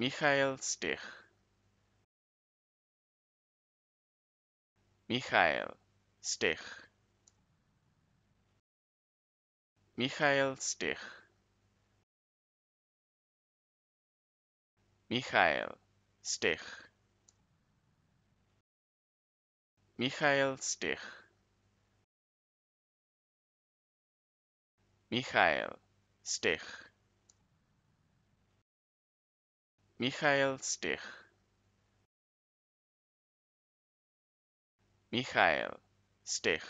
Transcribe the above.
Michael Stich Michael Stich Michael Stich Michael Stich Michael Stich Michael Stich Michael Stich Michael Stich